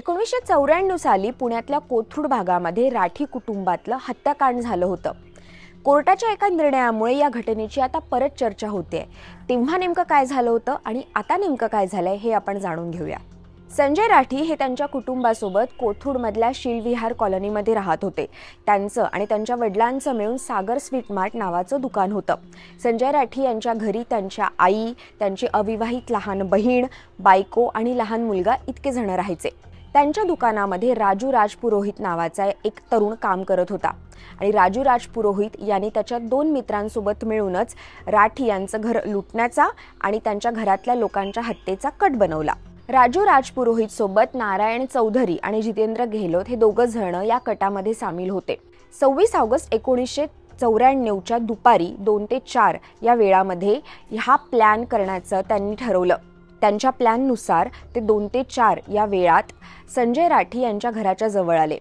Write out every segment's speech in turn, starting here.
एकोणीसशे चौऱ्याण्णव साली पुण्यातल्या कोथरूड भागामध्ये राठी कुटुंबातलं हत्याकांड झालं होतं कोर्टाच्या एका निर्णयामुळे या घटनेची आता परत चर्चा होते तेव्हा नेमकं काय झालं होतं आणि आता नेमकं काय झालंय हे आपण जाणून घेऊया संजय राठी हे त्यांच्या कुटुंबासोबत कोथरूडमधल्या शिलविहार कॉलनीमध्ये राहत होते त्यांचं आणि त्यांच्या वडिलांचं मिळून सागर स्वीट मार्ट नावाचं दुकान होतं संजय राठी यांच्या घरी त्यांच्या आई त्यांची अविवाहित लहान बहीण बायको आणि लहान मुलगा इतके जण राहायचे त्यांच्या दुकानामध्ये राजू राजपुरोहित नावाचा एक तरुण काम करत होता आणि राजू राजपुरोहित यांनी त्याच्या दोन मित्रांसोबत मिळूनच राठी यांचं घर लुटण्याचा आणि त्यांच्या घरातल्या लोकांच्या हत्येचा कट बनवला राजू राजपुरोहित सोबत नारायण चौधरी आणि जितेंद्र गेहलोत हे दोघं जण या कटामध्ये सामील होते सव्वीस ऑगस्ट एकोणीसशे चौऱ्याण्णवच्या दुपारी दोन ते चार या वेळामध्ये हा प्लॅन करण्याचं त्यांनी ठरवलं त्यांच्या प्लॅननुसार ते दोन ते चार या वेळात संजय राठी यांच्या घराच्या जवळ आले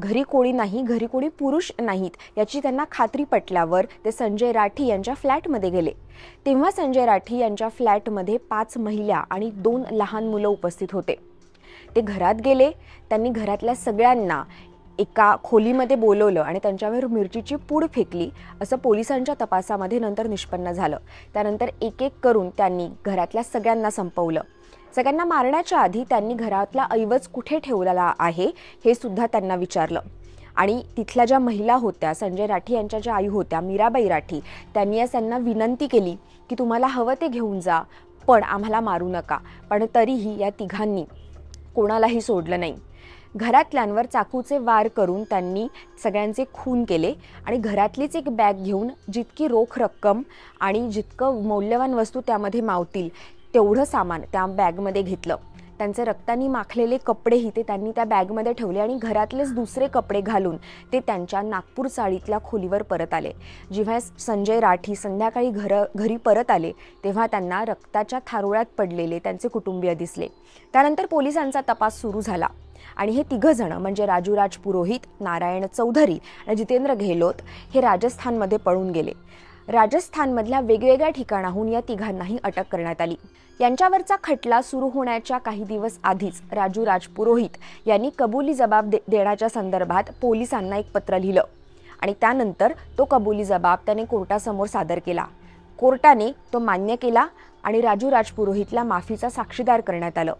घरी कोणी नाही घरी कोणी पुरुष नाहीत याची त्यांना खात्री पटल्यावर ते संजय राठी यांच्या फ्लॅटमध्ये गेले तेव्हा संजय राठी यांच्या फ्लॅटमध्ये पाच महिला आणि दोन लहान मुलं उपस्थित होते ते घरात गेले त्यांनी घरातल्या सगळ्यांना एका खोलीमध्ये बोलवलं आणि त्यांच्यावर मिरचीची पूड फेकली असं पोलिसांच्या तपासामध्ये नंतर निष्पन्न झालं त्यानंतर एक एक करून त्यांनी घरातल्या सगळ्यांना संपवलं सगळ्यांना मारण्याच्या आधी त्यांनी घरातला ऐवज कुठे ठेवलेला आहे हे सुद्धा त्यांना विचारलं आणि तिथल्या ज्या महिला होत्या संजय राठी यांच्या ज्या आई होत्या मीराबाई राठी त्यांनी आज त्यांना विनंती केली की तुम्हाला हवं ते घेऊन जा पण आम्हाला मारू नका पण तरीही या तिघांनी कोणालाही सोडलं नाही घरातल्यांवर चाकूचे वार करून त्यांनी सगळ्यांचे खून केले आणि घरातलीच एक बॅग घेऊन जितकी रोख रक्कम आणि जितकं मौल्यवान वस्तू त्यामध्ये मावतील तेवढं सामान त्या बॅगमध्ये घेतलं त्यांचे रक्तानी माखलेले कपडेही ते त्यांनी त्या बॅगमध्ये ठेवले आणि घरातलेच दुसरे कपडे घालून ते त्यांच्या नागपूर चाळीतल्या खोलीवर परत आले जेव्हा संजय राठी संध्याकाळी घर घरी परत आले तेव्हा त्यांना रक्ताच्या थारोळ्यात पडलेले त्यांचे कुटुंबीय दिसले त्यानंतर पोलिसांचा तपास सुरू झाला आणि हे जण म्हणजे राजूराज पुरोहित नारायण चौधरी आणि जितेंद्र गेहलोत हे राजस्थानमध्ये पळून गेले राजस्थानमधल्या वेगवेगळ्या ठिकाणाहून या तिघांनाही अटक करण्यात आली यांच्यावरचा खटला सुरू होण्याच्या काही दिवस आधीच राजू राज पुरोहित यांनी कबुली जबाब दे देण्याच्या संदर्भात पोलिसांना एक पत्र लिहिलं आणि त्यानंतर तो कबुली जबाब त्याने कोर्टासमोर सादर केला कोर्टाने तो मान्य केला आणि राजू राज पुरोहितला माफीचा साक्षीदार करण्यात आलं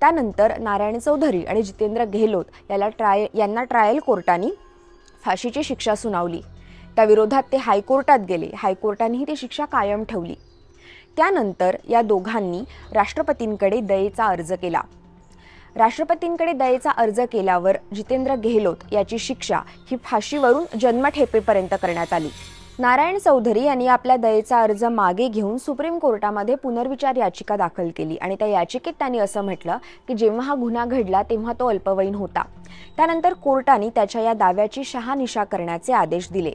त्यानंतर नारायण चौधरी आणि जितेंद्र गेहलोत याला ट्राय यांना ट्रायल कोर्टाने फाशीची शिक्षा सुनावली त्याविरोधात ते हायकोर्टात गेले हायकोर्टानेही ती शिक्षा कायम ठेवली त्यानंतर या दोघांनी राष्ट्रपतींकडे दयेचा अर्ज केला राष्ट्रपतींकडे दयेचा अर्ज केल्यावर जितेंद्र गेहलोत याची शिक्षा ही फाशीवरून जन्मठेपेपर्यंत करण्यात आली नारायण चौधरी यांनी आपल्या दयेचा अर्ज मागे घेऊन सुप्रीम कोर्टामध्ये पुनर्विचार याचिका दाखल केली आणि त्या याचिकेत त्यांनी असं म्हटलं की जेव्हा हा गुन्हा घडला तेव्हा तो अल्पवयीन होता त्यानंतर कोर्टाने त्याच्या या दाव्याची शहानिशा करण्याचे आदेश दिले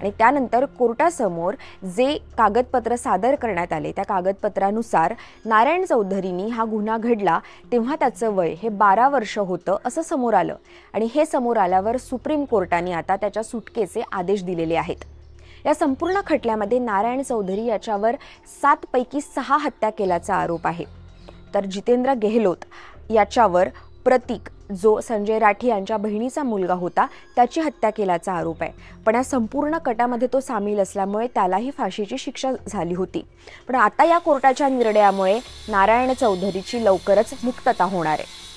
आणि त्यानंतर कोर्टासमोर जे कागदपत्र सादर करण्यात आले त्या कागदपत्रानुसार नारायण चौधरींनी हा गुन्हा घडला तेव्हा त्याचं वय हे बारा वर्ष होतं असं समोर आलं आणि हे समोर आल्यावर सुप्रीम कोर्टाने आता त्याच्या सुटकेचे आदेश दिलेले आहेत या संपूर्ण खटल्यामध्ये नारायण चौधरी याच्यावर सातपैकी सहा हत्या केल्याचा आरोप आहे तर जितेंद्र गेहलोत याच्यावर प्रतीक जो संजय राठी यांच्या बहिणीचा मुलगा होता त्याची हत्या केल्याचा आरोप आहे पण या संपूर्ण कटामध्ये तो सामील असल्यामुळे त्यालाही फाशीची शिक्षा झाली होती पण आता या कोर्टाच्या निर्णयामुळे नारायण चौधरीची लवकरच मुक्तता होणार आहे